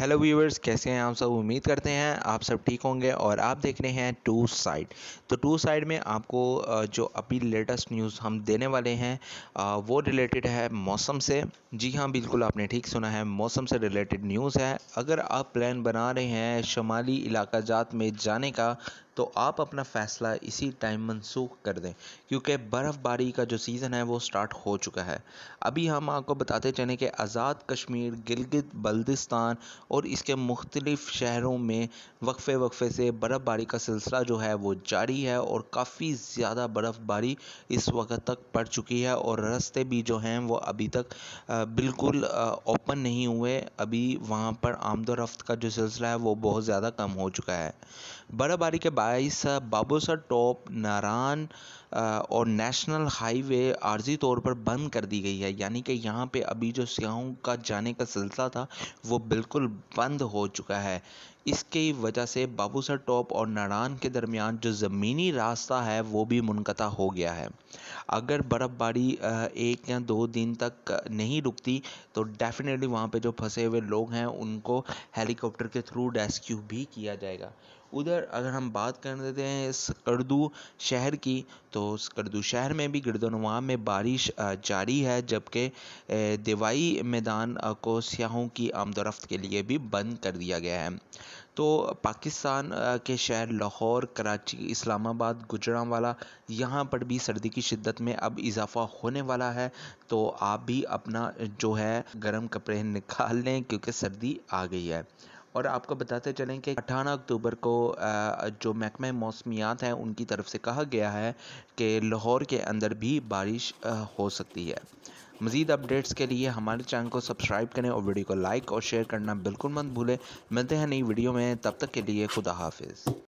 hello viewers कैसे हैं आप सब उम्मीद करते हैं आप सब ठीक होंगे और आप देख रहे हैं टू साइड तो टू साइड में आपको जो अभी लेटेस्ट न्यूज़ हम देने वाले हैं वो रिलेटेड है मौसम से जी हाँ बिल्कुल आपने ठीक सुना है मौसम से रिलेटेड न्यूज़ है अगर आप प्लान बना रहे हैं शुमाली इलाका जात में जाने का तो आप अपना फ़ैसला इसी टाइम मनसूख कर दें क्योंकि बर्फ़बारी का जो सीज़न है वो स्टार्ट हो चुका है अभी हम आपको बताते चलें कि आज़ाद कश्मीर गिलगित बल्दिस्तान और इसके मुख्तलिफ़ शहरों में वक्फ़े वक्फ़े से बर्फ़बारी का सिलसिला जो है वो जारी है और काफ़ी ज़्यादा बर्फ़बारी इस वक्त तक पड़ चुकी है और रास्ते भी जो हैं वो अभी तक बिल्कुल ओपन नहीं हुए अभी वहाँ पर आमदोरफ़्त का जो सिलसिला है वो बहुत ज़्यादा कम हो चुका है बर्फ़बारी के बाद बाईसा बाबोसा टॉप नारान और नेशनल हाईवे आर्जी तौर पर बंद कर दी गई है यानी कि यहाँ पे अभी जो सियाहों का जाने का सिलसिला था वो बिल्कुल बंद हो चुका है इसकी वजह से बाबूसर टॉप और नारान के दरमियान जो ज़मीनी रास्ता है वो भी मुनक़ता हो गया है अगर बर्फ़बारी एक या दो दिन तक नहीं रुकती तो डेफ़िनेटली वहाँ पे जो फंसे हुए लोग हैं उनको हेलीकॉप्टर के थ्रू रेस्क्यू भी किया जाएगा उधर अगर हम बात कर देते हैं इस करदू शहर की तो इस करदू शहर में भी गिरदोनुमा में बारिश जारी है जबकि दिवाई मैदान को सयाहों की आमदोरफ़्त के लिए भी बंद कर दिया गया है तो पाकिस्तान के शहर लाहौर कराची इस्लामाबाद गुजरावाला यहाँ पर भी सर्दी की शिद्दत में अब इजाफा होने वाला है तो आप भी अपना जो है गर्म कपड़े निकाल लें क्योंकि सर्दी आ गई है और आपको बताते चलें कि अठारह अक्टूबर को जो महकमे मौसमियात हैं उनकी तरफ से कहा गया है कि लाहौर के अंदर भी बारिश हो सकती है मज़ीद अपडेट्स के लिए हमारे चैनल को सब्सक्राइब करें और वीडियो को लाइक और शेयर करना बिल्कुल मत भूलें मिलते हैं नई वीडियो में तब तक के लिए खुदा हाफिज़